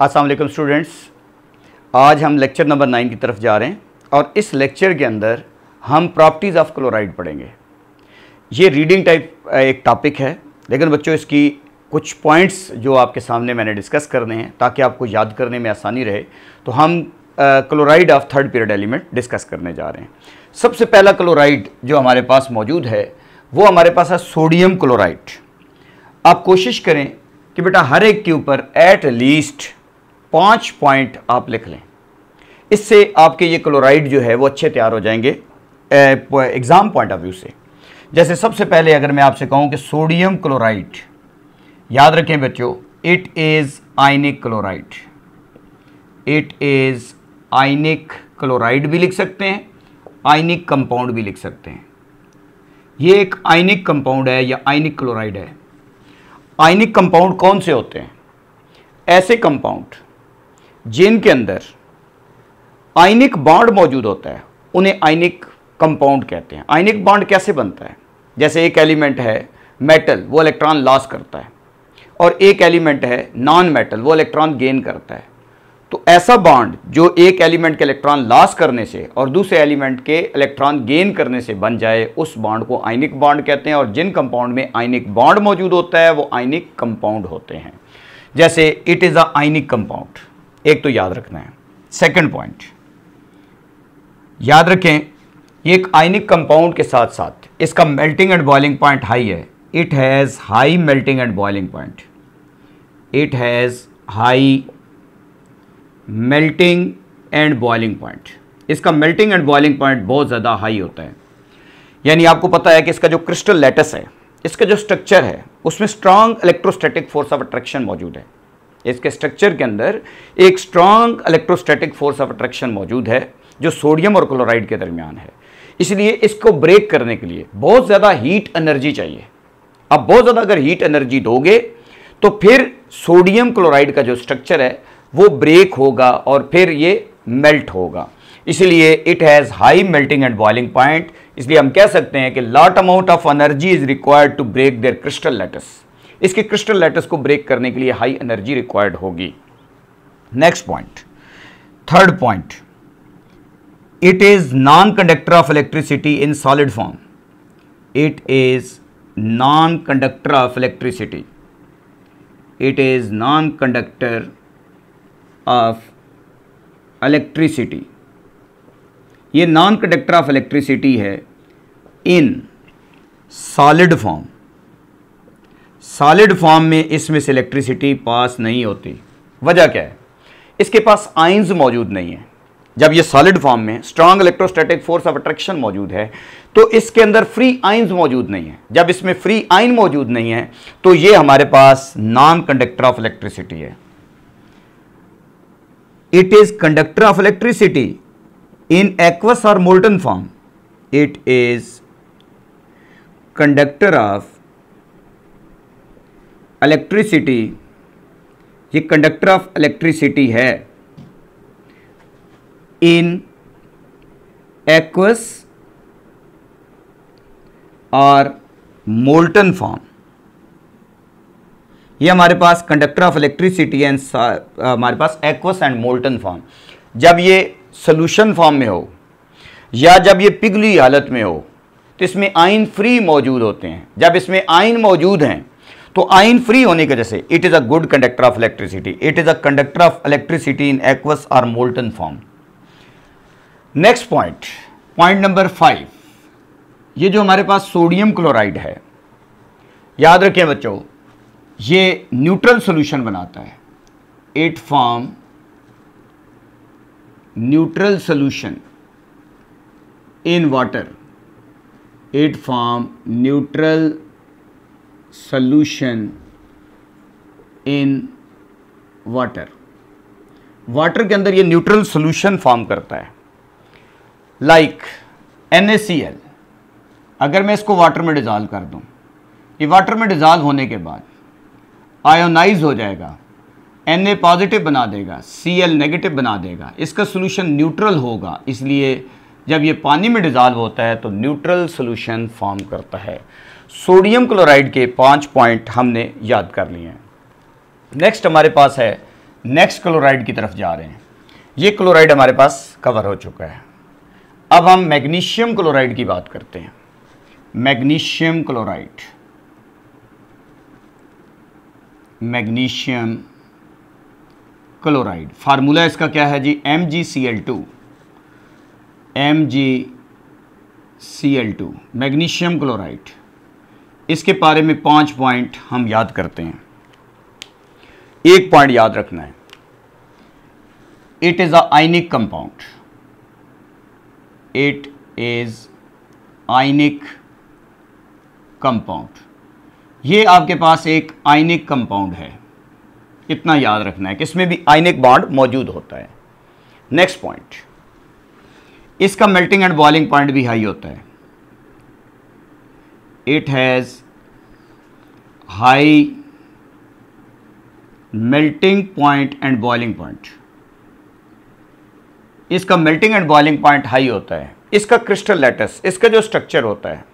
Aslam students आज हम lecture number nine की तरफ जा रहे हैं और इस लेक्चर के अंदर हम प्रॉपर्टीज़ ऑफ क्लोराइड पढ़ेंगे ये रीडिंग टाइप एक टॉपिक है लेकिन बच्चों इसकी कुछ पॉइंट्स जो आपके सामने मैंने डिस्कस करने हैं ताकि आपको याद करने में आसानी रहे तो हम chloride of third period element discuss करने जा रहे हैं सबसे पहला क्लोराइड जो हमारे पास मौजूद है वो हमारे पास है सोडियम क्लोराइड आप कोशिश करें कि बेटा हर एक के ऊपर एट लीस्ट पांच पॉइंट आप लिख लें इससे आपके ये क्लोराइड जो है वो अच्छे तैयार हो जाएंगे एग्ज़ाम पॉइंट ऑफ व्यू से जैसे सबसे पहले अगर मैं आपसे कहूं कि सोडियम क्लोराइड याद रखें बच्चों it is ionic chloride it is ionic chloride भी लिख सकते हैं आइनिक कंपाउंड भी लिख सकते हैं ये एक आइनिक कंपाउंड है या आइनिक क्लोराइड है आइनिक कंपाउंड कौन से होते हैं ऐसे कंपाउंड जिनके अंदर आयनिक बाड मौजूद होता है उन्हें आयनिक कंपाउंड कहते हैं आयनिक बाड कैसे बनता है जैसे एक एलिमेंट है मेटल वो इलेक्ट्रॉन लॉस करता है और एक एलिमेंट है नॉन मेटल वो इलेक्ट्रॉन गेन करता है तो ऐसा बॉन्ड जो एक एलिमेंट के इलेक्ट्रॉन लॉस करने से और दूसरे एलिमेंट के इलेक्ट्रॉन गेन करने से बन जाए उस बाड को आइनिक बाड कहते हैं और जिन कंपाउंड में आइनिक बाड मौजूद होता है वो आइनिक कंपाउंड होते हैं जैसे it is a ionic compound एक तो याद रखना है सेकंड पॉइंट याद रखें ये एक आइनिक कंपाउंड के साथ साथ इसका melting and boiling point high है it has high melting and boiling point it has high melting and boiling point इसका मेल्टिंग एंड बॉइलिंग पॉइंट बहुत ज़्यादा हाई होता है यानी आपको पता है कि इसका जो क्रिस्टल लेटस है इसका जो स्ट्रक्चर है उसमें strong electrostatic force of attraction मौजूद है इसके स्ट्रक्चर के अंदर एक strong electrostatic force of attraction मौजूद है जो सोडियम और क्लोराइड के दरमियान है इसलिए इसको ब्रेक करने के लिए बहुत ज़्यादा हीट एनर्जी चाहिए अब बहुत ज़्यादा अगर हीट एनर्जी दोगे तो फिर सोडियम क्लोराइड का जो स्ट्रक्चर है वो ब्रेक होगा और फिर ये मेल्ट होगा इसलिए it has high melting and boiling point इसलिए हम कह सकते हैं कि lot amount of energy is required to break their crystal lattice इसके क्रिस्टल लेटस को ब्रेक करने के लिए हाई एनर्जी रिक्वायर्ड होगी next point third point it is non conductor of electricity in solid form it is non conductor of electricity it is non conductor of electricity ये non conductor of electricity है in solid form solid form में इसमें से electricity pass नहीं होती वजह क्या है इसके पास आइंस मौजूद नहीं है जब ये सॉलिड फॉर्म में strong electrostatic force of attraction मौजूद है तो इसके अंदर फ्री आइंस मौजूद नहीं है जब इसमें फ्री आइन मौजूद नहीं है तो ये हमारे पास नॉन कंडक्टर ऑफ इलेक्ट्रिसिटी है it is conductor of electricity in aqueous और molten form it is conductor of electricity ये कंडक्टर ऑफ इलेक्ट्रिसिटी है इन एक्वस और मोल्टन फॉर्म ये हमारे पास कंडक्टर ऑफ इलेक्ट्रिसिटी एंड हमारे पास एक्वस एंड मोल्टन फॉर्म जब ये सोल्यूशन फॉर्म में हो या जब ये पिघली हालत में हो तो इसमें आइन फ्री मौजूद होते हैं जब इसमें आइन मौजूद हैं तो आयन फ्री होने की वजह से it is a good conductor of electricity it is a conductor of electricity in aqueous or molten form next point point number five ये जो हमारे पास सोडियम क्लोराइड है याद रखें बच्चों ये न्यूट्रल सोल्यूशन बनाता है it form neutral solution in water it form neutral solution in water. Water के अंदर ये न्यूट्रल सोल्यूशन फॉर्म करता है लाइक like, NaCl अगर मैं इसको वाटर में डिज़ाल्व कर दूं ये वाटर में डिज़ाल्व होने के बाद आयोनाइज हो जाएगा Na पॉजिटिव बना देगा Cl नेगेटिव बना देगा इसका सोल्यूशन न्यूट्रल होगा इसलिए जब ये पानी में डिजॉल्व होता है तो न्यूट्रल सोल्यूशन फॉर्म करता है सोडियम क्लोराइड के पांच पॉइंट हमने याद कर लिए हैं नेक्स्ट हमारे पास है नेक्स्ट क्लोराइड की तरफ जा रहे हैं ये क्लोराइड हमारे पास कवर हो चुका है अब हम मैग्नीशियम क्लोराइड की बात करते हैं magnesium chloride magnesium chloride formula इसका क्या है जी M G C L two M G C L two magnesium chloride इसके बारे में पांच पॉइंट हम याद करते हैं एक पॉइंट याद रखना है it is a ionic compound it is ionic compound ये आपके पास एक आइनिक कंपाउंड है इतना याद रखना है कि इसमें भी आइनिक बॉन्ड मौजूद होता है नेक्स्ट पॉइंट इसका मेल्टिंग एंड बॉइलिंग पॉइंट भी हाई होता है it has high melting point and boiling point इसका melting and boiling point high होता है इसका crystal lattice इसका जो structure होता है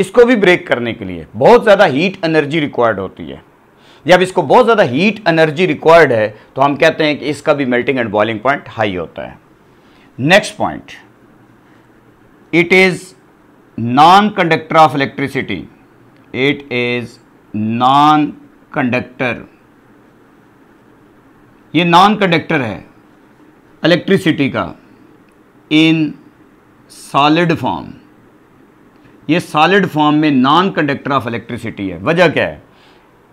इसको भी break करने के लिए बहुत ज़्यादा heat energy required होती है जब इसको बहुत ज़्यादा हीट एनर्जी रिक्वायर्ड है तो हम कहते हैं कि इसका भी melting and boiling point high होता है next point it is non conductor of electricity it is non conductor ये नॉन कंडक्टर है इलेक्ट्रिसिटी का इन सॉलिड फॉर्म ये सॉलिड फॉर्म में नॉन कंडक्टर ऑफ इलेक्ट्रिसिटी है वजह क्या है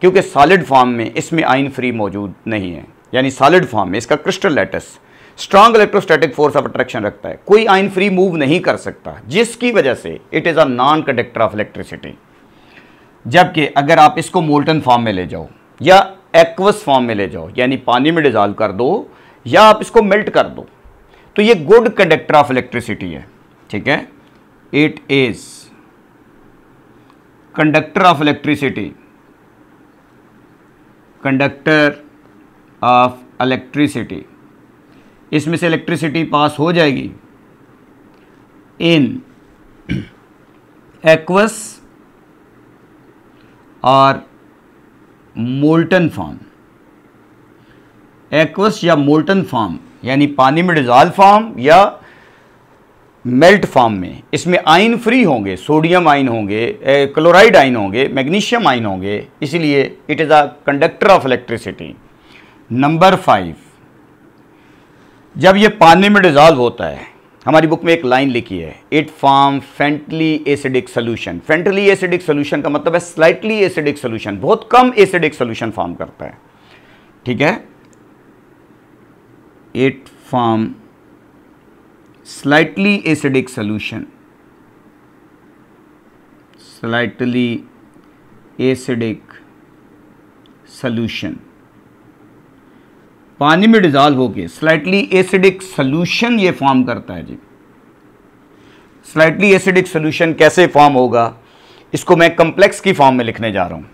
क्योंकि सॉलिड फॉर्म में इसमें आइन फ्री मौजूद नहीं है यानी सॉलिड फॉर्म में इसका crystal lattice strong electrostatic force of attraction रखता है कोई आयन फ्री मूव नहीं कर सकता जिसकी वजह से it is a non conductor of electricity जबकि अगर आप इसको मोल्टन फॉर्म में ले जाओ या एक्वस फॉर्म में ले जाओ यानी पानी में डिजॉल्व कर दो या आप इसको मेल्ट कर दो तो ये गुड कंडक्टर ऑफ इलेक्ट्रिसिटी है ठीक है it is conductor of electricity conductor of electricity इसमें से इलेक्ट्रिसिटी पास हो जाएगी इन एक्वस और मोल्टन फॉर्म एक्वस या मोल्टन फॉर्म यानी पानी में डिजॉल्व फॉर्म या मेल्ट फॉर्म में इसमें आयन फ्री होंगे सोडियम आयन होंगे क्लोराइड आयन होंगे मैग्नीशियम आयन होंगे इसलिए it is a conductor of electricity number five जब ये पानी में डिज़ॉल्व होता है हमारी बुक में एक लाइन लिखी है it form faintly acidic solution faintly acidic solution का मतलब है स्लाइटली एसिडिक सोल्यूशन बहुत कम एसिडिक सोल्यूशन फॉर्म करता है ठीक है it form slightly acidic solution slightly acidic solution पानी में डिज़ाल्व होके स्लाइटली एसिडिक सोल्यूशन ये फॉर्म करता है जी स्लाइटली एसिडिक सोल्यूशन कैसे फॉर्म होगा इसको मैं कंप्लेक्स की फॉर्म में लिखने जा रहा हूँ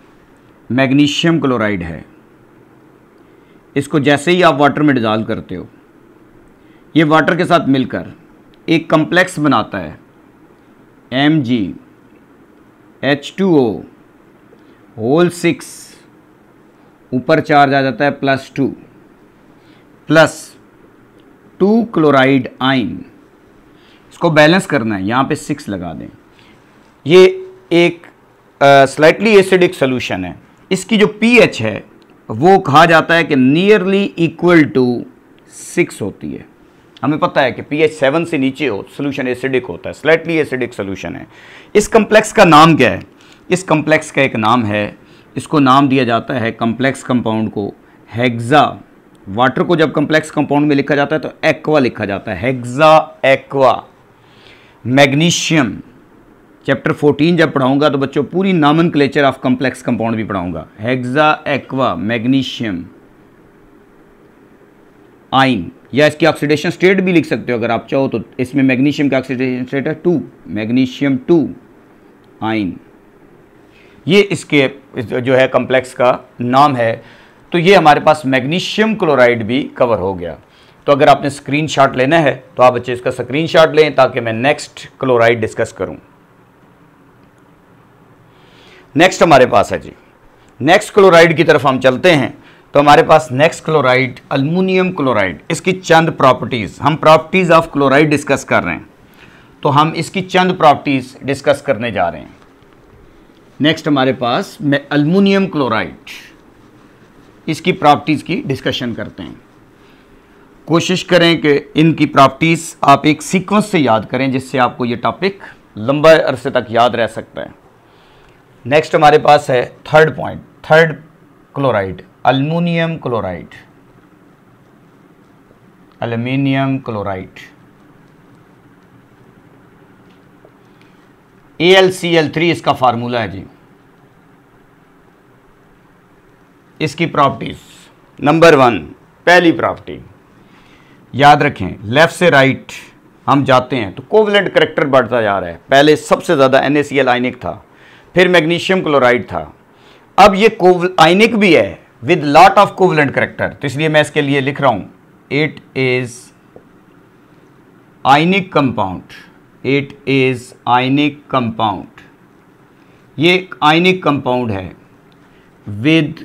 मैग्नीशियम क्लोराइड है इसको जैसे ही आप वाटर में डिज़ाल्व करते हो ये वाटर के साथ मिलकर एक कंप्लेक्स बनाता है M G H two O whole six ऊपर चार्ज आ जाता है plus two plus two chloride ion इसको बैलेंस करना है यहाँ पे सिक्स लगा दें ये एक स्लाइटली एसिडिक सोल्यूशन है इसकी जो पीएच है वो कहा जाता है कि नियरली इक्वल टू सिक्स होती है हमें पता है कि पीएच सेवन से नीचे हो सोल्यूशन एसिडिक होता है स्लाइटली एसिडिक सोल्यूशन है इस कम्प्लेक्स का नाम क्या है इस कम्प्लेक्स का एक नाम है इसको नाम दिया जाता है कंप्लेक्स कंपाउंड को हेग्जा वाटर को जब कंप्लेक्स कंपाउंड में लिखा जाता है तो एक्वा लिखा जाता है हेक्सा एक्वा मैग्नीशियम चैप्टर 14 जब पढ़ाऊंगा तो बच्चों पूरी nomenclature of complex compound भी पढ़ाऊंगा हेक्सा एक्वा मैग्नीशियम आइन या इसकी ऑक्सीडेशन स्टेट भी लिख सकते हो अगर आप चाहो तो इसमें मैग्नीशियम का ऑक्सीडेशन स्टेट है टू मैग्नीशियम टू आइन ये इसके जो है कंप्लेक्स का नाम है तो ये हमारे पास मैग्नीशियम क्लोराइड भी कवर हो गया तो अगर आपने स्क्रीनशॉट लेना है तो आप बच्चे इसका स्क्रीनशॉट लें ताकि मैं नेक्स्ट क्लोराइड डिस्कस करूं नेक्स्ट हमारे पास है जी नेक्स्ट क्लोराइड की तरफ हम चलते हैं तो हमारे पास नेक्स्ट क्लोराइड अल्मोनियम क्लोराइड इसकी चंद प्रॉपर्टीज़ हम प्रॉपर्टीज़ ऑफ क्लोराइड डिस्कस कर रहे हैं तो हम इसकी चंद प्रॉपर्टीज़ डिस्कस करने जा रहे हैं नेक्स्ट हमारे पास अल्मोनियम क्लोराइड इसकी प्रॉपर्टीज़ की डिस्कशन करते हैं कोशिश करें कि इनकी प्रॉपर्टीज़ आप एक सीक्वेंस से याद करें जिससे आपको ये टॉपिक लंबा अरसे तक याद रह सकता है नेक्स्ट हमारे पास है third point third chloride aluminium chloride aluminium chloride A L C L three इसका फार्मूला है जी इसकी प्रॉपर्टीज नंबर वन पहली प्रॉपर्टी याद रखें लेफ़्ट से राइट हम जाते हैं तो कोवलेंट करेक्टर बढ़ता जा रहा है पहले सबसे ज़्यादा एन आइनिक था फिर मैग्नीशियम क्लोराइड था अब ये आइनिक भी है with lot of covalent character तो इसलिए मैं इसके लिए लिख रहा हूँ it is ionic compound it is ionic compound ये आइनिक कंपाउंड है with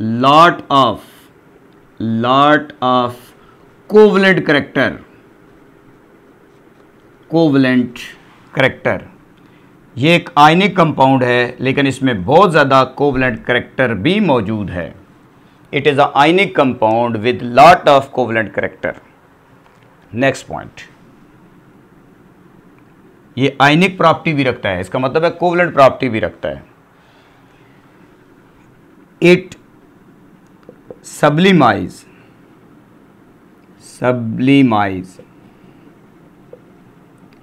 lot of lot of covalent character covalent character ये एक आयनिक कंपाउंड है लेकिन इसमें बहुत ज़्यादा कोवलेंट करेक्टर भी मौजूद है it is a ionic compound with lot of covalent character next point ये आयनिक प्रॉपर्टी भी रखता है इसका मतलब है कोवलेंट प्रॉपर्टी भी रखता है इट सब्लिमाइज सब्लिमाइज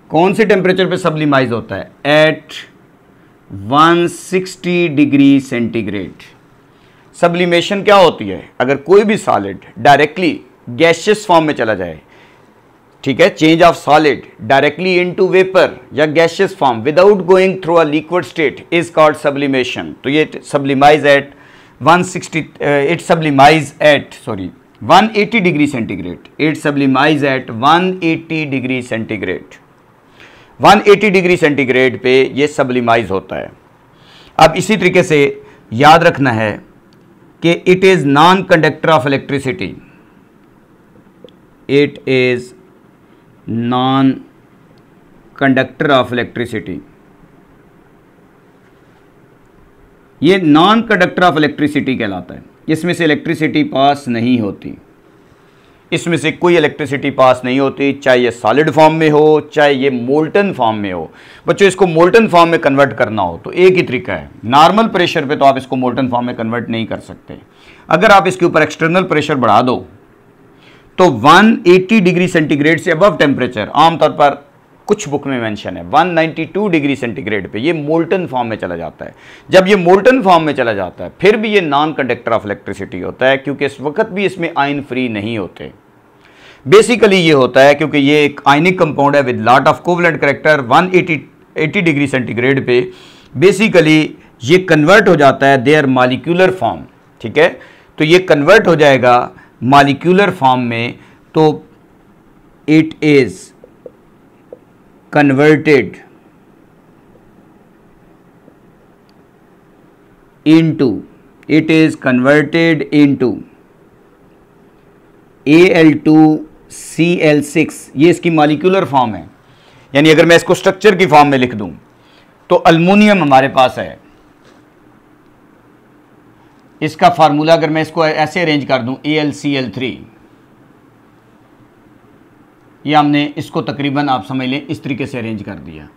कौन से टेम्परेचर पे सब्लिमाइज होता है एट 160 डिग्री सेंटीग्रेड सब्लिमेशन क्या होती है अगर कोई भी सॉलिड डायरेक्टली गैशियस फॉर्म में चला जाए ठीक है change of solid directly into vapour या gaseous form without going through a liquid state is called sublimation तो ये sublimise at 160 at sorry one eighty degree 180 it sublimise at one eighty 180 centigrade one 180 degree centigrade पे ये sublimise होता है अब इसी तरीके से याद रखना है कि it is non conductor of electricity it is non conductor of electricity ये नॉन कंडक्टर ऑफ इलेक्ट्रिसिटी कहलाता है इसमें से इलेक्ट्रिसिटी पास नहीं होती इसमें से कोई इलेक्ट्रिसिटी पास नहीं होती चाहे ये सॉलिड फॉर्म में हो चाहे ये मोल्टन फॉर्म में हो बच्चों इसको मोल्टन फॉर्म में कन्वर्ट करना हो तो एक ही तरीका है नॉर्मल प्रेशर पे तो आप इसको मोल्टन फॉर्म में कन्वर्ट नहीं कर सकते अगर आप इसके ऊपर एक्सटर्नल प्रेशर बढ़ा दो तो 180 डिग्री सेंटीग्रेड से अबव टेम्परेचर आमतौर पर कुछ बुक में मेंशन है 192 डिग्री सेंटीग्रेड पे ये मोल्टन फॉर्म में चला जाता है जब ये मोल्टन फॉर्म में चला जाता है फिर भी ये नॉन कंडक्टर ऑफ इलेक्ट्रिसिटी होता है क्योंकि इस वक्त भी इसमें आयन फ्री नहीं होते बेसिकली ये होता है क्योंकि ये एक आयनिक कंपाउंड है with lot of covalent character one eighty degree centigrade पे बेसिकली ये कन्वर्ट हो जाता है देयर मालिक्यूलर फॉर्म ठीक है तो ये कन्वर्ट हो जाएगा मालिक्यूलर फॉर्म में तो it is converted into it is converted into Cl6 ये इसकी मालिक्यूलर फॉर्म है यानी अगर मैं इसको स्ट्रक्चर की फॉर्म में लिख दूं तो अल्मोनियम हमारे पास है इसका फार्मूला अगर मैं इसको ऐसे अरेंज कर दूं AlCl3 ये हमने इसको तकरीबन आप समझ लें इस तरीके से अरेंज कर दिया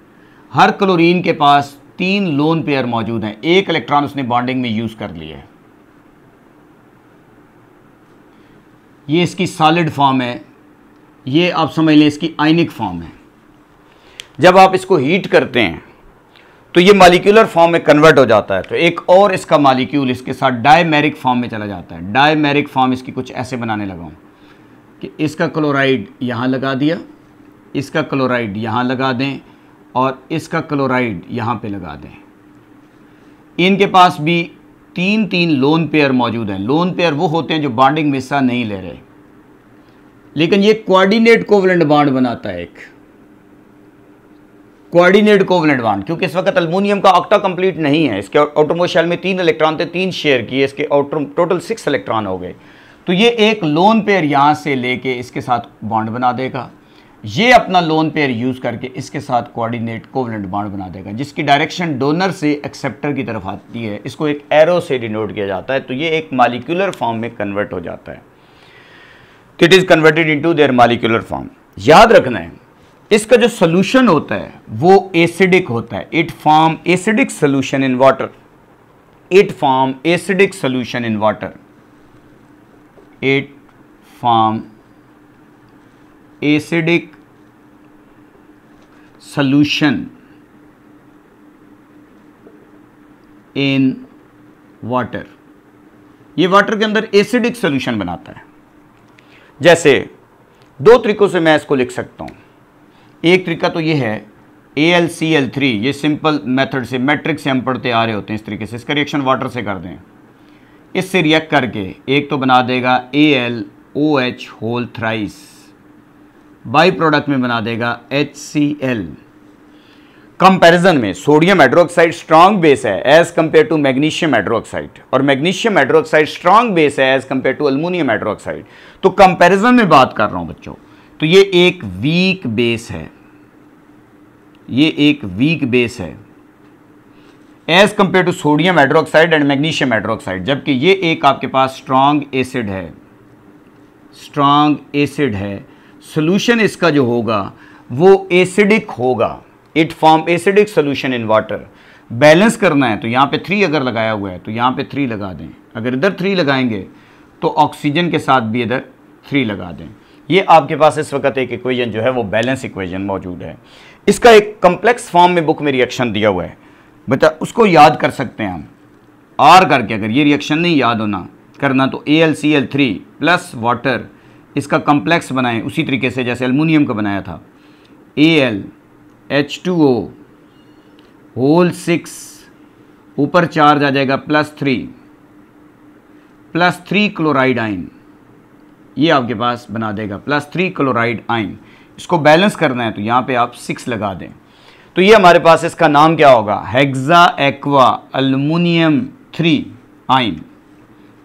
हर क्लोरीन के पास तीन लोन पेयर मौजूद हैं एक इलेक्ट्रॉन उसने बॉन्डिंग में यूज़ कर लिया है ये इसकी सॉलिड फॉर्म है ये आप समझ लें इसकी आइनिक फॉर्म है जब आप इसको हीट करते हैं तो ये मालिक्यूलर फॉर्म में कन्वर्ट हो जाता है तो एक और इसका मालिक्यूल इसके साथ डायमेरिक फॉर्म में चला जाता है डायमेरिक फॉर्म इसकी कुछ ऐसे बनाने लगा हूँ कि इसका क्लोराइड यहाँ लगा दिया इसका क्लोराइड यहाँ लगा दें और इसका क्लोराइड यहाँ पे लगा दें इनके पास भी तीन तीन लोन पेयर मौजूद हैं लोन पेयर वो होते हैं जो बॉन्डिंग में हिस्सा नहीं ले रहे लेकिन ये कोऑर्डिनेट कोवलेंट बाड बनाता है एक कोऑर्डिनेट कोवलेंट बाड क्योंकि इस वक्त अल्मोनियम का ऑक्टा कंप्लीट नहीं है इसके ऑटोमोशल में तीन इलेक्ट्रॉन थे तीन शेयर किए इसके टोटल सिक्स इलेक्ट्रॉन हो गए तो ये एक लोन पेयर यहाँ से लेके इसके साथ बॉन्ड बना देगा ये अपना लोन पेयर यूज़ करके इसके साथ कोऑर्डिनेट कोवलेंट बॉन्ड बना देगा जिसकी डायरेक्शन डोनर से एक्सेप्टर की तरफ आती है इसको एक एरो से डिनोट किया जाता है तो ये एक मालिकुलर फॉर्म में कन्वर्ट हो जाता है तो it is converted into their molecular form याद रखना है इसका जो सोल्यूशन होता है वो एसिडिक होता है it form acidic solution in water it form acidic solution in water it form acidic solution in water ये वाटर के अंदर एसिडिक सोल्यूशन बनाता है जैसे दो तरीकों से मैं इसको लिख सकता हूं एक तरीका तो ये है A L C L three ये सिंपल मेथड से मैट्रिक से हम पढ़ते आ रहे होते हैं इस तरीके से इसका रिएक्शन वाटर से कर दें इससे रिएक्ट करके एक तो बना देगा A L O H whole thrice by product में बना देगा एच सी एल कंपेरिजन में सोडियम हाइड्रोक्साइड स्ट्रांग बेस है as compare to magnesium hydroxide और मैग्नीशियम हाइड्रोक्साइड स्ट्रांग बेस है as compare to aluminium hydroxide तो कंपेरिजन में बात कर रहा हूं बच्चों तो ये एक वीक बेस है ये एक वीक बेस है as compare to sodium hydroxide and magnesium hydroxide जबकि ये एक आपके पास स्ट्रांग एसिड है स्ट्रांग एसिड है सोल्यूशन इसका जो होगा वो एसिडिक होगा it form acidic solution in water balance करना है तो यहाँ पे थ्री अगर लगाया हुआ है तो यहाँ पे थ्री लगा दें अगर इधर थ्री लगाएंगे तो ऑक्सीजन के साथ भी इधर थ्री लगा दें ये आपके पास इस वक्त एक इक्वेशन जो है वो बैलेंस इक्वेशन मौजूद है इसका एक कम्प्लेक्स फॉर्म में बुक में रिएक्शन दिया हुआ है बता उसको याद कर सकते हैं हम आर करके अगर ये रिएक्शन नहीं याद होना करना तो A L C L three plus water इसका कम्प्लेक्स बनाएं उसी तरीके से जैसे एलमिनियम का बनाया था A L H two O whole six ऊपर चार्ज आ जाएगा plus three plus three chloride ion ये आपके पास बना देगा प्लस थ्री क्लोराइड आइन इसको बैलेंस करना है तो यहाँ पे आप सिक्स लगा दें तो ये हमारे पास इसका नाम क्या होगा हेक्सा एक्वा अलमुनियम थ्री आइन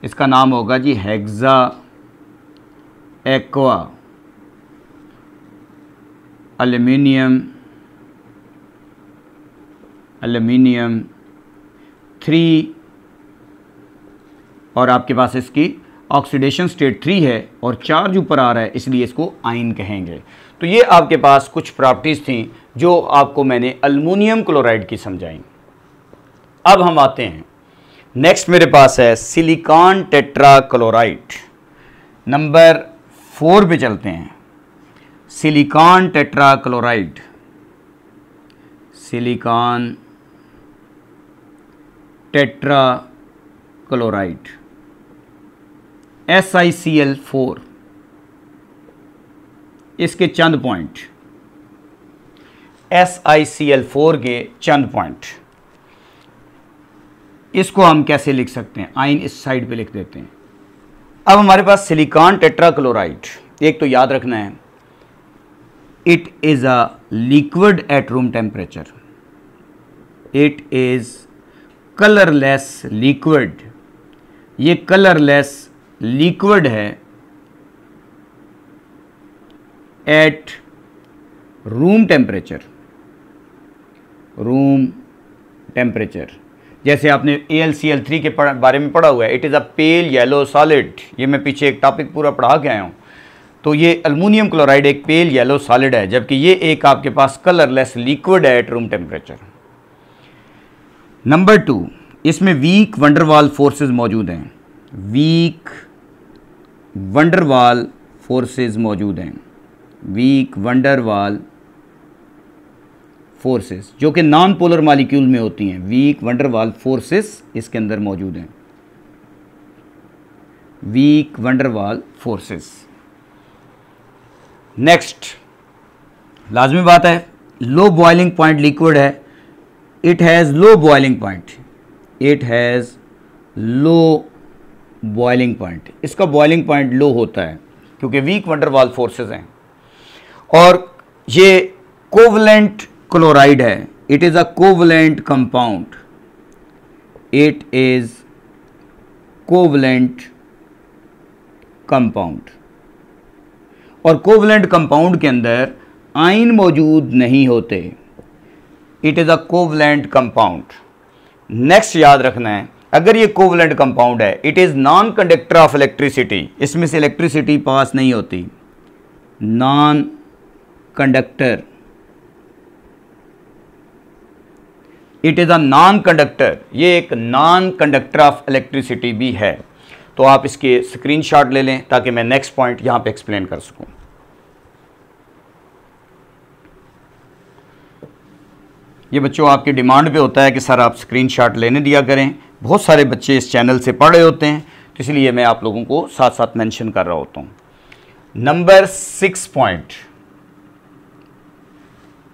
इसका नाम होगा जी hexa aqua aluminium aluminium three और आपके पास इसकी ऑक्सीडेशन स्टेट थ्री है और चार्ज ऊपर आ रहा है इसलिए इसको आइन कहेंगे तो ये आपके पास कुछ प्रॉपर्टीज़ थी जो आपको मैंने अल्मोनियम क्लोराइड की समझाई अब हम आते हैं नेक्स्ट मेरे पास है silicon tetra chloride number four पे चलते हैं silicon tetra chloride silicon tetra chloride S I C L four इसके चंद point S I C L four के चंद पॉइंट इसको हम कैसे लिख सकते हैं आइन इस साइड पे लिख देते हैं अब हमारे पास सिलिकॉन टेट्राक्लोराइड एक तो याद रखना है it is a liquid at room temperature it is colourless liquid ये कलरलेस लिक्विड है at room temperature room temperature जैसे आपने A L C L three के बारे में पढ़ा हुआ है it is a pale yellow solid ये मैं पीछे एक टॉपिक पूरा पढ़ा के आया हूँ तो ये अलमूनियम क्लोराइड एक पेल येलो सॉलिड है जबकि ये एक आपके पास कलरलेस लिक्विड है at room temperature number two इसमें वीक वंडरवाल फोर्सेस मौजूद हैं वीक वंडरवाल फोर्सेस मौजूद हैं वीक वंडरवाल फोर्सेस जो कि नॉन पोलर मालिक्यूल में होती हैं वीक वंडरवाल फोर्सेस इसके अंदर मौजूद हैं वीक वंडरवाल फोर्सेस नेक्स्ट लाजमी बात है लो बॉइलिंग पॉइंट लिक्विड है it has low boiling point it has low boiling point इसका बॉइलिंग पॉइंट लो होता है क्योंकि वीक वंडरवाल फोर्सेस हैं और ये कोवलेंट क्लोराइड है it is a covalent compound it is covalent compound और कोवलेंट कंपाउंड के अंदर आइन मौजूद नहीं होते it is a covalent compound next याद रखना है अगर ये कोवलेंट कंपाउंड है it is non conductor of electricity इसमें से इलेक्ट्रिसिटी पास नहीं होती non conductor it is a non conductor ये एक नॉन कंडक्टर ऑफ इलेक्ट्रिसिटी भी है तो आप इसके स्क्रीनशॉट ले लें ताकि मैं नेक्स्ट पॉइंट यहां पे एक्सप्लेन कर सकूं ये बच्चों आपकी डिमांड पे होता है कि सर आप स्क्रीनशॉट लेने दिया करें बहुत सारे बच्चे इस चैनल से पढ़ रहे होते हैं तो इसलिए मैं आप लोगों को साथ साथ मेंशन कर रहा होता हूं नंबर सिक्स पॉइंट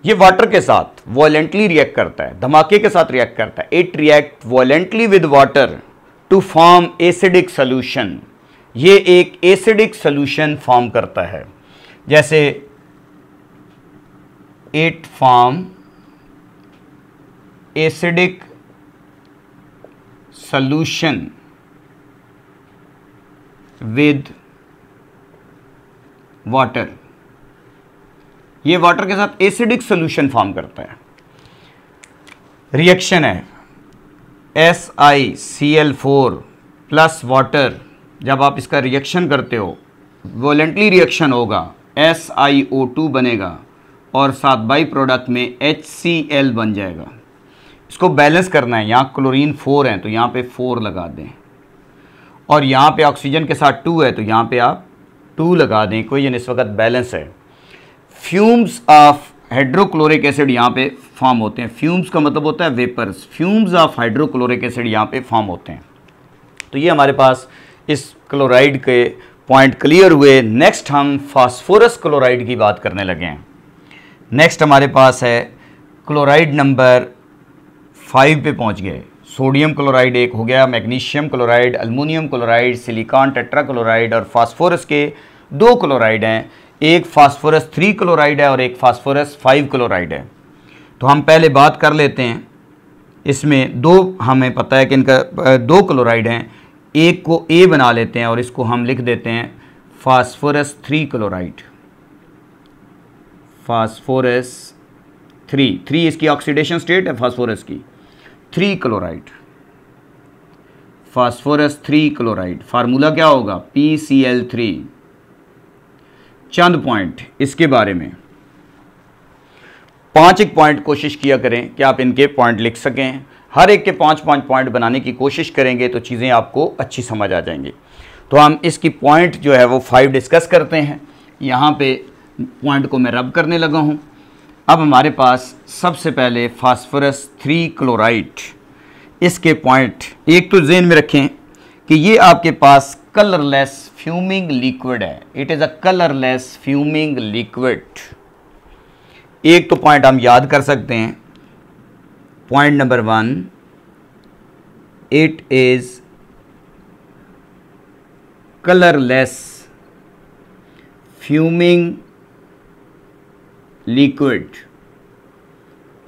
ये वाटर के साथ वॉलेंटली रिएक्ट करता है धमाके के साथ रिएक्ट करता है it react violently with water to form acidic solution ये एक एसिडिक सोल्यूशन फॉर्म करता है जैसे it form acidic solution with water ये वाटर के साथ एसिडिक सोल्यूशन फॉर्म करता है रिएक्शन है S I C L four plus water जब आप इसका रिएक्शन करते हो वोलेंटली रिएक्शन होगा एस आई ओ टू बनेगा और साथ बाई प्रोडक्ट में एच सी एल बन जाएगा इसको बैलेंस करना है यहाँ क्लोरीन फोर है तो यहाँ पे फोर लगा दें और यहाँ पे ऑक्सीजन के साथ टू है तो यहाँ पे आप टू लगा दें कोई इस वक्त बैलेंस है फ्यूम्स ऑफ हाइड्रोक्लोरिक एसिड यहाँ पे फॉर्म होते हैं फ्यूम्स का मतलब होता है vapours fumes of hydrochloric acid यहाँ पे फॉर्म होते हैं तो ये हमारे पास इस क्लोराइड के पॉइंट क्लियर हुए नेक्स्ट हम फास्फोरस क्लोराइड की बात करने लगे हैं नेक्स्ट हमारे पास है क्लोराइड नंबर फाइव पे पहुंच गए सोडियम क्लोराइड एक हो गया magnesium chloride aluminium chloride silicon tetra chloride और फास्फोरस के दो क्लोराइड हैं एक फास्फोरस थ्री क्लोराइड है और एक फास्फोरस फाइव क्लोराइड है तो हम पहले बात कर लेते हैं इसमें दो हमें पता है कि इनका दो क्लोराइड हैं एक को ए बना लेते हैं और इसको हम लिख देते हैं phosphorus three chloride phosphorus three three इसकी ऑक्सीडेशन स्टेट है फास्फोरस की three chloride phosphorus three chloride formula क्या होगा पी सी एल थ्री चंद पॉइंट इसके बारे में पांच एक पॉइंट कोशिश किया करें कि आप इनके पॉइंट लिख सकें हर एक के पांच पांच पॉइंट बनाने की कोशिश करेंगे तो चीज़ें आपको अच्छी समझ आ जाएंगी तो हम इसकी पॉइंट जो है वो फाइव डिस्कस करते हैं यहाँ पे पॉइंट को मैं रब करने लगा हूँ अब हमारे पास सबसे पहले फास्फोरस थ्री क्लोराइड इसके पॉइंट एक तो जेन में रखें कि ये आपके पास कलरलेस फ्यूमिंग लिक्विड है it is a colourless fuming liquid एक तो पॉइंट हम याद कर सकते हैं point number one it is colourless fuming liquid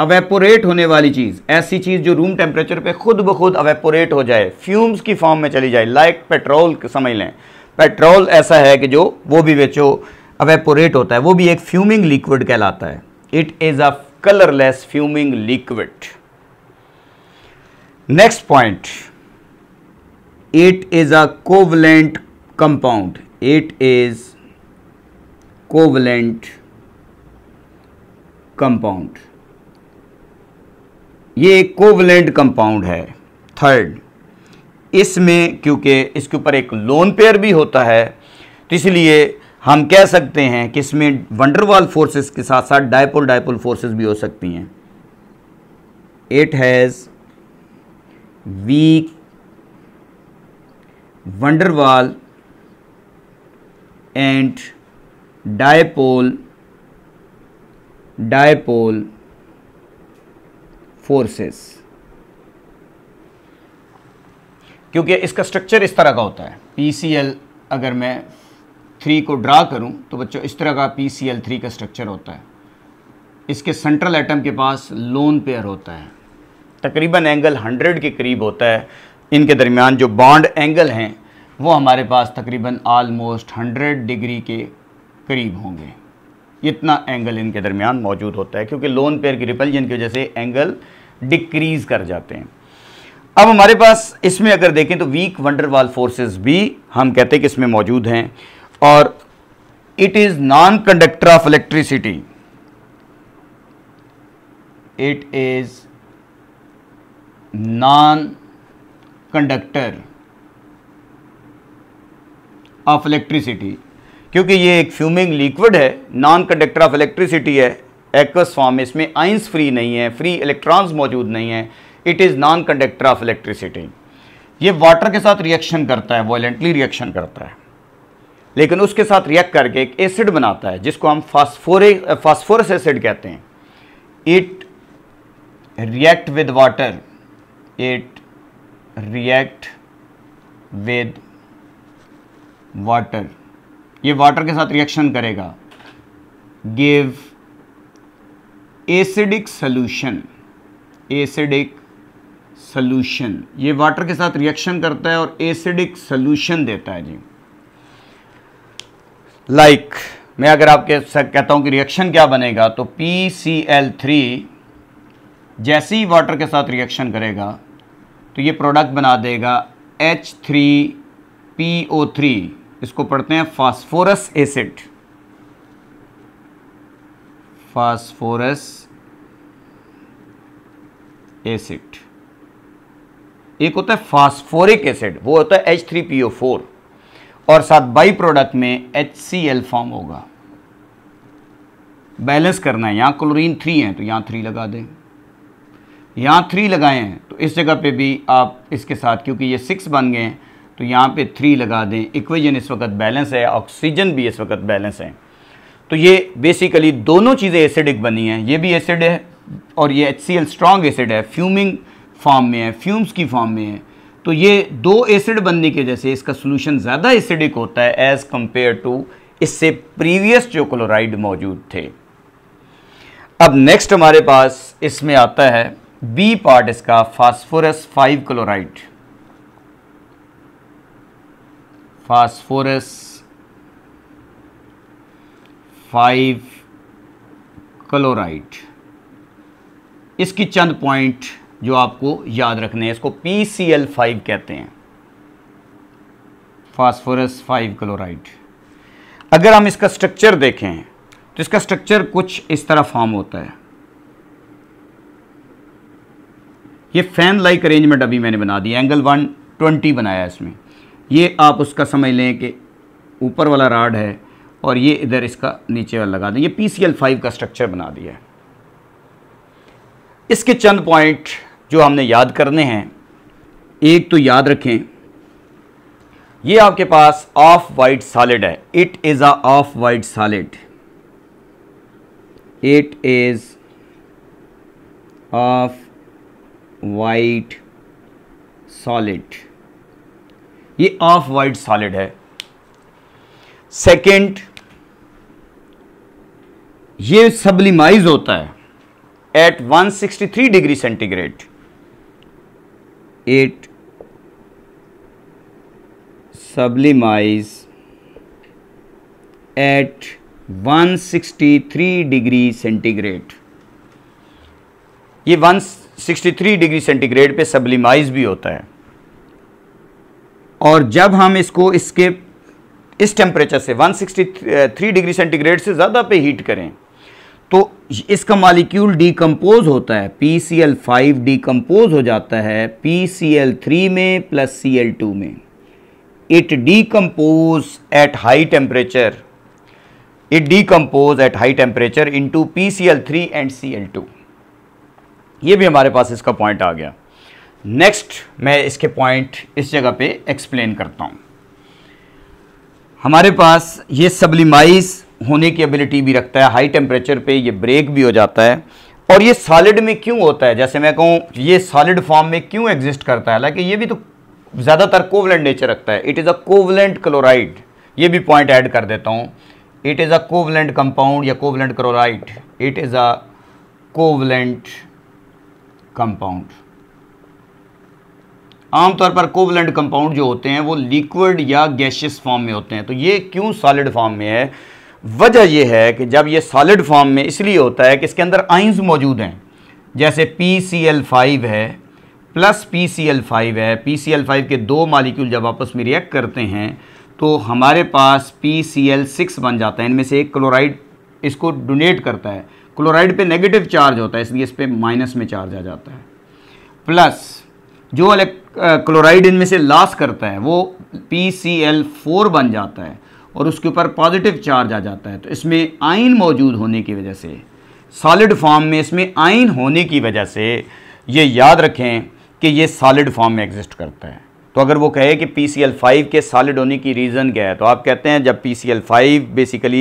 evaporate होने वाली चीज़ ऐसी चीज़ जो रूम टेम्परेचर पे खुद ब खुद अवेपोरेट हो जाए फ्यूम्स की फॉर्म में चली जाए लाइक पेट्रोल समझ लें पेट्रोल ऐसा है कि जो वो भी बेचो अवेपोरेट होता है वो भी एक फ्यूमिंग लिक्विड कहलाता है it is a colourless fuming liquid next point it is a covalent compound it is covalent compound ये कोवलेंट कंपाउंड है थर्ड इसमें क्योंकि इसके ऊपर एक लोन पेयर भी होता है तो इसलिए हम कह सकते हैं कि इसमें वंडरवाल फोर्सेस के साथ साथ डायपोल डायपोल फोर्सेस भी हो सकती हैं it has weak van der Waal and dipole dipole forces क्योंकि इसका स्ट्रक्चर इस तरह का होता है पीसीएल अगर मैं थ्री को ड्रा करूं तो बच्चों इस तरह का पी सी एल थ्री का स्ट्रक्चर होता है इसके सेंट्रल एटम के पास लोन पेयर होता है तकरीबन एंगल 100 के करीब होता है इनके दरमियान जो बॉन्ड एंगल हैं वो हमारे पास तकरीबन आलमोस्ट 100 डिग्री के करीब होंगे इतना एंगल इनके दरमियान मौजूद होता है क्योंकि लोन पेयर की रिपल्जन की वजह से एंगल डिक्रीज कर जाते हैं अब हमारे पास इसमें अगर देखें तो वीक वंडरवाल फोर्सेस भी हम कहते हैं कि इसमें मौजूद हैं और it is non conductor of electricity it is non conductor of electricity क्योंकि ये एक फ्यूमिंग लिक्विड है नॉन कंडक्टर ऑफ इलेक्ट्रिसिटी है एक्वस फॉर्म इसमें आइंस फ्री नहीं है फ्री इलेक्ट्रॉन्स मौजूद नहीं है it is non conductor of electricity ये वाटर के साथ रिएक्शन करता है वॉयेंटली रिएक्शन करता है लेकिन उसके साथ रिएक्ट करके एक एसिड बनाता है जिसको हम फास्फोरे फास्फोरस एसिड कहते हैं it react with water it react with water ये वाटर के साथ रिएक्शन करेगा give acidic solution acidic solution ये वाटर के साथ रिएक्शन करता है और एसिडिक सोल्यूशन देता है जी लाइक like, मैं अगर आपके कहता हूं कि रिएक्शन क्या बनेगा तो पी सी एल थ्री जैसे ही वाटर के साथ रिएक्शन करेगा तो ये प्रोडक्ट बना देगा H three P O three इसको पढ़ते हैं फास्फोरस एसिड फास्फोरस एसिड एक होता है फास्फोरिक एसिड वो होता है H3PO4 और साथ बाई प्रोडक्ट में HCl फॉर्म होगा बैलेंस करना है यहां क्लोरीन थ्री है तो यहां थ्री लगा दें यहां थ्री लगाए हैं तो इस जगह पे भी आप इसके साथ क्योंकि ये सिक्स बन गए हैं तो यहाँ पे थ्री लगा दें इक्वेजन इस वक्त बैलेंस है ऑक्सीजन भी इस वक्त बैलेंस है तो ये बेसिकली दोनों चीज़ें एसिडिक बनी हैं ये भी एसिड है और ये H C L strong acid है फ्यूमिंग फॉर्म में है फ्यूम्स की फॉर्म में है तो ये दो एसिड बनने की वजह से इसका सोल्यूशन ज़्यादा एसिडिक होता है एज़ कम्पेयर टू इससे प्रीवियस जो क्लोराइड मौजूद थे अब नेक्स्ट हमारे पास इसमें आता है बी पार्ट इसका phosphorus five chloride phosphorus five chloride इसकी चंद पॉइंट जो आपको याद रखने हैं इसको पी सी एल फाइव कहते हैं फास्फोरस फाइव क्लोराइड अगर हम इसका स्ट्रक्चर देखें तो इसका स्ट्रक्चर कुछ इस तरह फॉर्म होता है ये फैन लाइक अरेंजमेंट अभी मैंने बना दी एंगल वन ट्वेंटी बनाया इसमें ये आप उसका समझ लें कि ऊपर वाला राड है और ये इधर इसका नीचे वाला लगा दें ये पी सी एल फाइव का स्ट्रक्चर बना दिया है इसके चंद पॉइंट जो हमने याद करने हैं एक तो याद रखें ये आपके पास ऑफ वाइट सॉलिड है it is a off white solid it is off white solid ये ऑफ वाइट सॉलिड है सेकेंड ये सब्लिमाइज होता है at 163 degree centigrade at sublimise at 163 degree centigrade ये 163 डिग्री सेंटीग्रेड पे सब्लिमाइज भी होता है और जब हम इसको इसके इस टेम्परेचर से 163 डिग्री सेंटीग्रेड से ज़्यादा पे हीट करें तो इसका मालिक्यूल डीकम्पोज होता है P C L five decompose हो जाता है पी सी एल थ्री में प्लस सी एल टू में it decompose at high temperature it decompose at high temperature to P C L three and C L two ये भी हमारे पास इसका point आ गया नेक्स्ट मैं इसके पॉइंट इस जगह पे एक्सप्लेन करता हूँ हमारे पास ये सब्लिमाइज होने की एबिलिटी भी रखता है हाई टेम्परेचर पे ये ब्रेक भी हो जाता है और ये सॉलिड में क्यों होता है जैसे मैं कहूँ ये सॉलिड फॉर्म में क्यों एग्जिस्ट करता है हालांकि ये भी तो ज़्यादातर कोवलेंट नेचर रखता है it is a covalent chloride ये भी पॉइंट ऐड कर देता हूँ it is a covalent compound या covalent chloride it is a covalent compound आमतौर पर कोवलेंट कंपाउंड जो होते हैं वो लिक्विड या गैशियस फॉर्म में होते हैं तो ये क्यों सॉलिड फॉर्म में है वजह यह है कि जब ये सॉलिड फॉर्म में इसलिए होता है कि इसके अंदर आइंस मौजूद हैं जैसे पी सी एल फाइव है plus P C L five है पी सी एल फाइव के दो मालिक्यूल जब आपस में रिएक्ट करते हैं तो हमारे पास पी सी एल सिक्स बन जाता है इनमें से एक क्लोराइड इसको डोनेट करता है क्लोराइड पे नेगेटिव चार्ज होता है इसलिए इस पर माइनस में चार्ज आ जाता है प्लस जो इलेक्ट क्लोराइड इनमें से लॉस करता है वो पी सी एल फोर बन जाता है और उसके ऊपर पॉजिटिव चार्ज आ जाता है तो इसमें आयन मौजूद होने की वजह से सॉलिड फॉर्म में इसमें आयन होने की वजह से ये याद रखें कि ये सॉलिड फॉर्म में एग्जिस्ट करता है तो अगर वो कहे कि पी सी एल फाइव के सॉलिड होने की रीज़न क्या है तो आप कहते हैं जब P C L five basically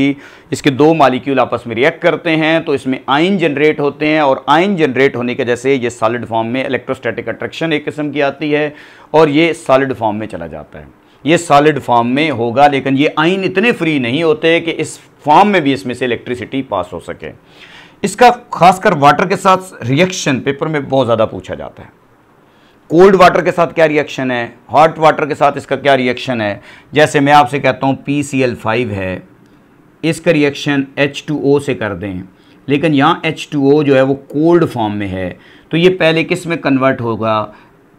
इसके दो मालिक्यूल आपस में रिएक्ट करते हैं तो इसमें आइन जनरेट होते हैं और आइन जनरेट होने की जैसे ये सॉलिड फॉर्म में इलेक्ट्रोस्टैटिक अट्रैक्शन एक किस्म की आती है और ये सॉलिड फॉर्म में चला जाता है ये सॉलिड फॉर्म में होगा लेकिन ये आइन इतने फ्री नहीं होते कि इस फॉर्म में भी इसमें से इलेक्ट्रिसिटी पास हो सके इसका खासकर वाटर के साथ रिएक्शन पेपर में बहुत ज़्यादा पूछा जाता है कोल्ड वाटर के साथ क्या रिएक्शन है हॉट वाटर के साथ इसका क्या रिएक्शन है जैसे मैं आपसे कहता हूँ पी सी एल फाइव है इसका रिएक्शन एच टू ओ से कर दें लेकिन यहाँ एच टू ओ जो है वो कोल्ड फॉर्म में है तो ये पहले किस में कन्वर्ट होगा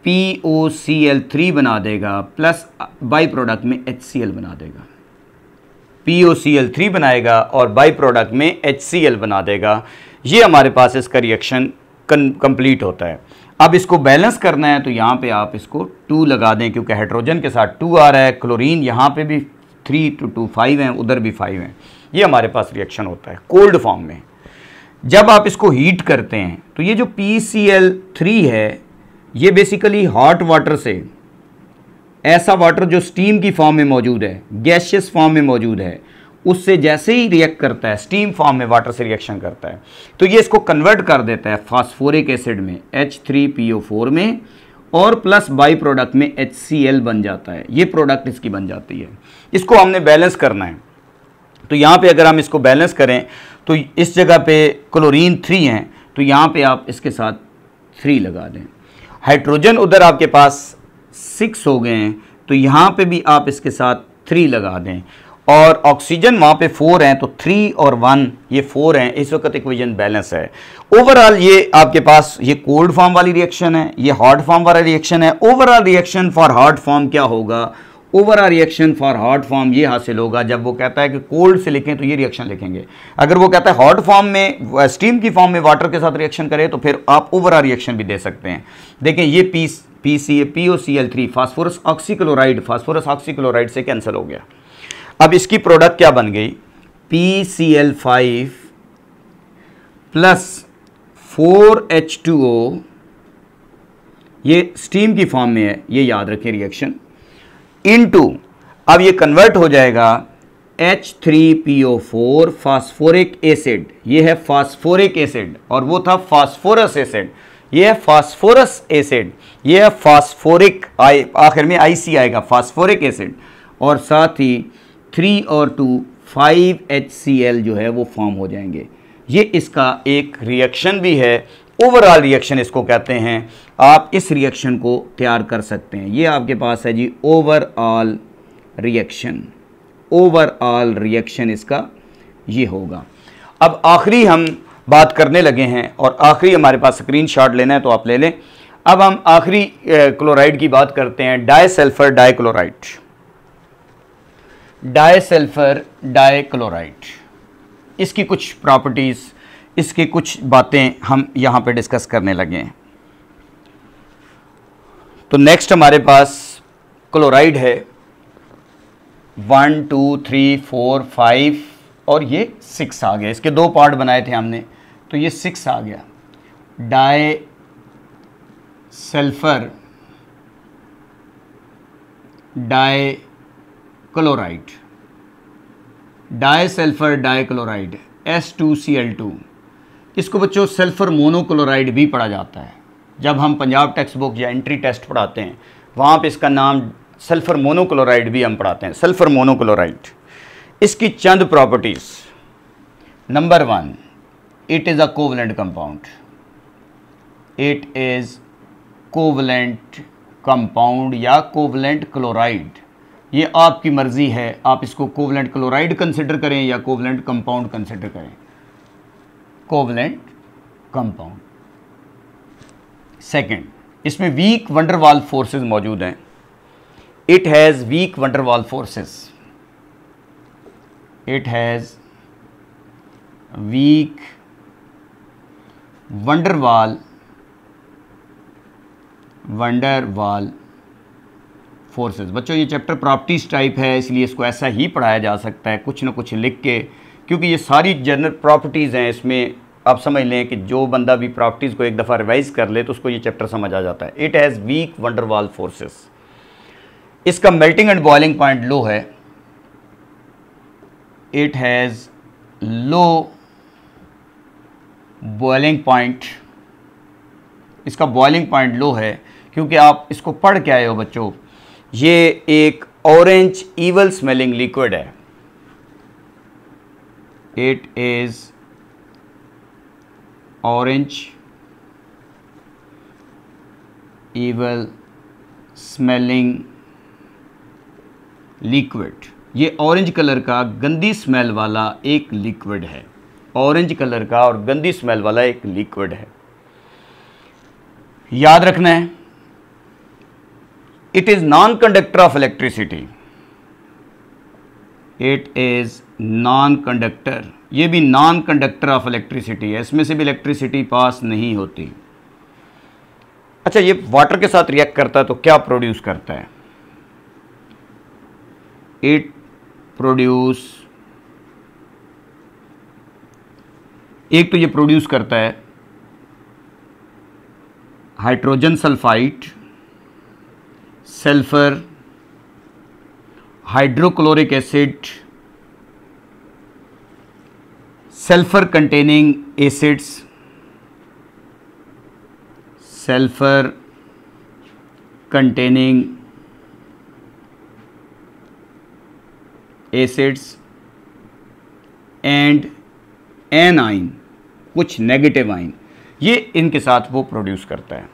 P O C L three बना देगा प्लस बाई प्रोडक्ट में एच सी एल बना देगा P O C L three बनाएगा और बाई प्रोडक्ट में एच सी एल बना देगा ये हमारे पास इसका रिएक्शन कंप्लीट होता है अब इसको बैलेंस करना है तो यहाँ पे आप इसको टू लगा दें क्योंकि हाइड्रोजन के साथ टू आ रहा है क्लोरीन यहाँ पे भी थ्री टू टू फाइव हैं उधर भी फाइव हैं ये हमारे पास रिएक्शन होता है कोल्ड फॉर्म में जब आप इसको हीट करते हैं तो ये जो पी सी एल थ्री है ये बेसिकली हॉट वाटर से ऐसा वाटर जो स्टीम की फॉर्म में मौजूद है गैशियस फॉर्म में मौजूद है उससे जैसे ही रिएक्ट करता है स्टीम फॉर्म में वाटर से रिएक्शन करता है तो ये इसको कन्वर्ट कर देता है फास्फोरिक एसिड में H three P O four में और प्लस बाई प्रोडक्ट में एच सी एल बन जाता है ये प्रोडक्ट इसकी बन जाती है इसको हमने बैलेंस करना है तो यहाँ पे अगर हम इसको बैलेंस करें तो इस जगह पे क्लोरीन थ्री हैं तो यहाँ पे आप इसके साथ थ्री लगा दें हाइड्रोजन उधर आपके पास सिक्स हो गए हैं तो यहाँ पे भी आप इसके साथ थ्री लगा दें और ऑक्सीजन वहां पे फोर हैं तो थ्री और वन ये फोर हैं इस वक्त इक्विजन बैलेंस है ओवरऑल ये आपके पास ये कोल्ड फॉर्म वाली रिएक्शन है ये हॉट फॉर्म वाला रिएक्शन है overall reaction for hot form क्या होगा overall reaction for hot form ये हासिल होगा जब वो कहता है कि कोल्ड से लिखें तो ये रिएक्शन लिखेंगे अगर वो कहता है हॉट फॉर्म में स्टीम की फॉर्म में वाटर के साथ रिएक्शन करें तो फिर आप ओवरऑल रिएक्शन भी दे सकते हैं देखें ये पीस P C A P O C L three phosphorus oxychloride phosphorus oxychloride से कैंसिल हो गया अब इसकी प्रोडक्ट क्या बन गई P C L five plus four H two O ये स्टीम की फॉर्म में है ये याद रखें रिएक्शन इनटू अब ये कन्वर्ट हो जाएगा H three P O four phosphoric acid ये है फास्फोरिक एसिड और वो था फास्फोरस एसिड ये है फास्फोरस एसिड ये है फास्फोरिक आखिर में आई सी आएगा फास्फोरिक एसिड और साथ ही थ्री और two five H C L जो है वो फॉर्म हो जाएंगे ये इसका एक रिएक्शन भी है ओवरऑल रिएक्शन इसको कहते हैं आप इस रिएक्शन को तैयार कर सकते हैं ये आपके पास है जी ओवरऑल रिएक्शन ओवरऑल रिएक्शन इसका ये होगा अब आखिरी हम बात करने लगे हैं और आखिरी हमारे पास स्क्रीन शॉट लेना है तो आप ले लें अब हम आखिरी क्लोराइड की बात करते हैं di sulphur di chloride disulphur chloride इसकी कुछ प्रॉपर्टीज़ इसकी कुछ बातें हम यहां पे डिस्कस करने लगे हैं तो नेक्स्ट हमारे पास क्लोराइड है one two three four five और ये सिक्स आ गया इसके दो पार्ट बनाए थे हमने तो ये सिक्स आ गया di sulphur di chloride disulphur dichloride S2Cl2 इसको बच्चों सल्फर मोनोक्लोराइड भी पढ़ा जाता है जब हम पंजाब टेक्स्ट बुक या एंट्री टेस्ट पढ़ाते हैं वहाँ पे इसका नाम सल्फर मोनोक्लोराइड भी हम पढ़ाते हैं सल्फर मोनोक्लोराइड इसकी चंद properties number one it is a covalent compound it is covalent compound या कोवलेंट क्लोराइड ये आपकी मर्ज़ी है आप इसको कोवलेंट क्लोराइड कंसिडर करें या कोवलेंट कंपाउंड कंसिडर करें कोवलेंट कंपाउंड सेकेंड इसमें वीक वंडरवाल फोर्सेस मौजूद हैं it has weak van der Waals forces it has weak van der Waals van der Waals forces बच्चों ये चैप्टर प्रॉपर्टीज़ टाइप है इसलिए इसको ऐसा ही पढ़ाया जा सकता है कुछ ना कुछ लिख के क्योंकि ये सारी जनरल प्रॉपर्टीज़ हैं इसमें आप समझ लें कि जो बंदा भी प्रॉपर्टीज़ को एक दफ़ा रिवाइज़ कर ले तो उसको ये चैप्टर समझ आ जाता है it has weak van der Waals forces इसका melting and boiling point low है it has low boiling point इसका बॉइलिंग पॉइंट लो है क्योंकि आप इसको पढ़ के आए हो बच्चों ये एक ऑरेंज ईवल स्मेलिंग लिक्विड है it is orange evil smelling liquid ये ऑरेंज कलर का गंदी स्मेल वाला एक लिक्विड है ऑरेंज कलर का और गंदी स्मेल वाला एक लिक्विड है याद रखना है it is non conductor of electricity it is non conductor ये भी नॉन कंडक्टर ऑफ इलेक्ट्रिसिटी है इसमें से भी इलेक्ट्रिसिटी पास नहीं होती अच्छा ये वाटर के साथ रिएक्ट करता है तो क्या प्रोड्यूस करता है इट प्रोड्यूस एक तो ये प्रोड्यूस करता है hydrogen sulphide sulphur hydrochloric acid sulphur containing acids sulphur acids and anion कुछ नेगेटिव आइन ये इनके साथ वो प्रोड्यूस करता है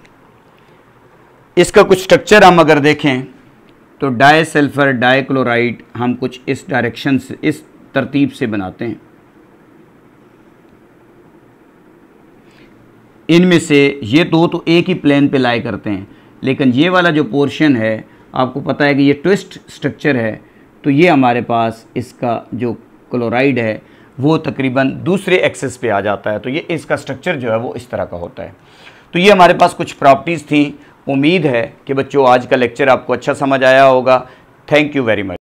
इसका कुछ स्ट्रक्चर हम अगर देखें तो डाई सल्फ़र डाई क्लोराइड हम कुछ इस डायरेक्शन से इस तरतीब से बनाते हैं इनमें से ये दो तो एक ही प्लेन पे लाए करते हैं लेकिन ये वाला जो पोर्शन है आपको पता है कि ये ट्विस्ट स्ट्रक्चर है तो ये हमारे पास इसका जो क्लोराइड है वो तकरीबन दूसरे एक्सेस पे आ जाता है तो ये इसका स्ट्रक्चर जो है वो इस तरह का होता है तो ये हमारे पास कुछ प्रॉपर्टीज़ थी उम्मीद है कि बच्चों आज का लेक्चर आपको अच्छा समझ आया होगा थैंक यू वेरी मच